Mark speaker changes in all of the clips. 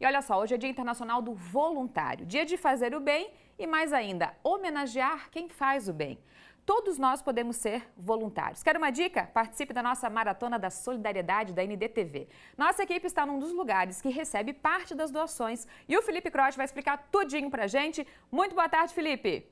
Speaker 1: E olha só, hoje é Dia Internacional do Voluntário, dia de fazer o bem e mais ainda, homenagear quem faz o bem. Todos nós podemos ser voluntários. Quer uma dica? Participe da nossa Maratona da Solidariedade da NDTV. Nossa equipe está num dos lugares que recebe parte das doações e o Felipe Croce vai explicar tudinho pra gente. Muito boa tarde, Felipe!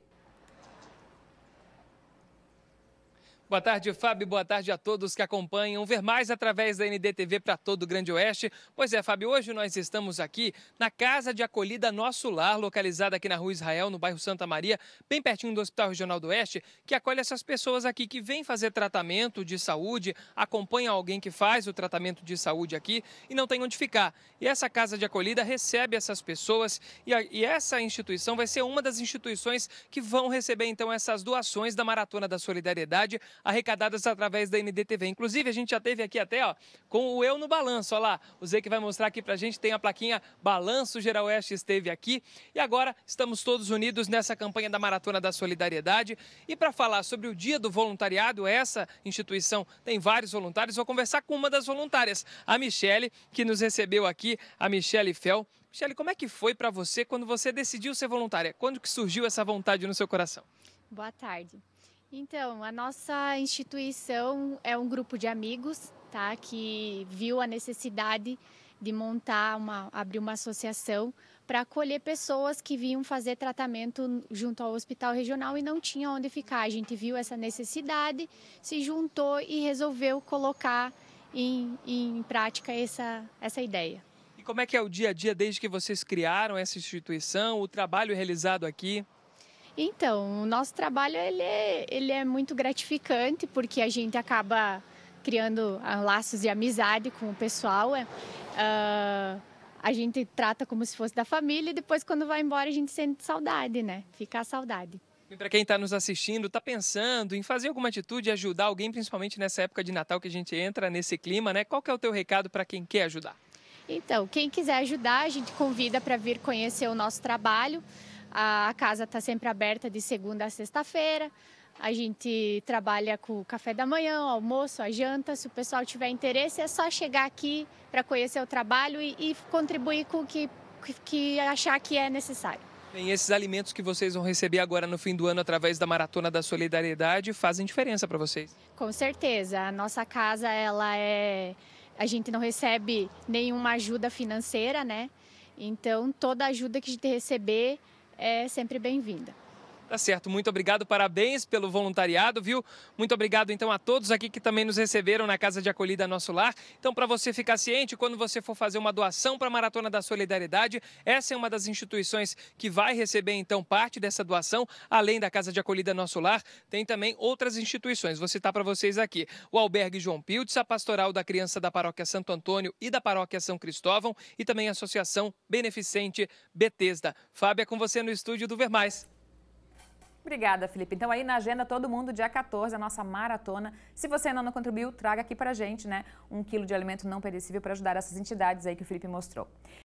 Speaker 2: Boa tarde, Fábio. Boa tarde a todos que acompanham Ver Mais através da NDTV para todo o Grande Oeste. Pois é, Fábio, hoje nós estamos aqui na Casa de Acolhida Nosso Lar, localizada aqui na Rua Israel, no bairro Santa Maria, bem pertinho do Hospital Regional do Oeste, que acolhe essas pessoas aqui que vêm fazer tratamento de saúde, acompanha alguém que faz o tratamento de saúde aqui e não tem onde ficar. E essa Casa de Acolhida recebe essas pessoas e, a, e essa instituição vai ser uma das instituições que vão receber então essas doações da Maratona da Solidariedade arrecadadas através da NDTV. Inclusive, a gente já teve aqui até ó, com o Eu no Balanço. Olha lá, o Zé que vai mostrar aqui para a gente tem a plaquinha Balanço Geral Oeste esteve aqui. E agora estamos todos unidos nessa campanha da Maratona da Solidariedade. E para falar sobre o Dia do Voluntariado, essa instituição tem vários voluntários. Vou conversar com uma das voluntárias, a Michele, que nos recebeu aqui, a Michele Fel. Michele, como é que foi para você quando você decidiu ser voluntária? Quando que surgiu essa vontade no seu coração?
Speaker 3: Boa tarde. Então, a nossa instituição é um grupo de amigos, tá? Que viu a necessidade de montar uma, abrir uma associação para acolher pessoas que vinham fazer tratamento junto ao hospital regional e não tinha onde ficar. A gente viu essa necessidade, se juntou e resolveu colocar em, em prática essa, essa ideia.
Speaker 2: E como é que é o dia a dia desde que vocês criaram essa instituição, o trabalho realizado aqui?
Speaker 3: Então, o nosso trabalho ele é, ele é muito gratificante porque a gente acaba criando laços de amizade com o pessoal. Uh, a gente trata como se fosse da família e depois quando vai embora a gente sente saudade, né? Fica a saudade.
Speaker 2: E para quem está nos assistindo, está pensando em fazer alguma atitude, ajudar alguém, principalmente nessa época de Natal que a gente entra nesse clima, né? Qual que é o teu recado para quem quer ajudar?
Speaker 3: Então, quem quiser ajudar, a gente convida para vir conhecer o nosso trabalho. A casa está sempre aberta de segunda a sexta-feira. A gente trabalha com o café da manhã, o almoço, a janta. Se o pessoal tiver interesse, é só chegar aqui para conhecer o trabalho e, e contribuir com o que, que achar que é necessário.
Speaker 2: Bem, esses alimentos que vocês vão receber agora no fim do ano através da Maratona da Solidariedade fazem diferença para vocês?
Speaker 3: Com certeza. A nossa casa, ela é. A gente não recebe nenhuma ajuda financeira, né? Então, toda ajuda que a gente receber é sempre bem-vinda.
Speaker 2: Tá certo, muito obrigado, parabéns pelo voluntariado, viu? Muito obrigado então a todos aqui que também nos receberam na Casa de Acolhida Nosso Lar. Então, para você ficar ciente, quando você for fazer uma doação para a Maratona da Solidariedade, essa é uma das instituições que vai receber então parte dessa doação, além da Casa de Acolhida Nosso Lar, tem também outras instituições. Vou citar para vocês aqui: o Albergue João Piltz, a Pastoral da Criança da Paróquia Santo Antônio e da Paróquia São Cristóvão e também a Associação Beneficente Betesda. Fábio, é com você no estúdio do Vermais.
Speaker 1: Obrigada, Felipe. Então, aí na agenda, todo mundo, dia 14, a nossa maratona. Se você ainda não contribuiu, traga aqui pra gente, né? Um quilo de alimento não perecível para ajudar essas entidades aí que o Felipe mostrou.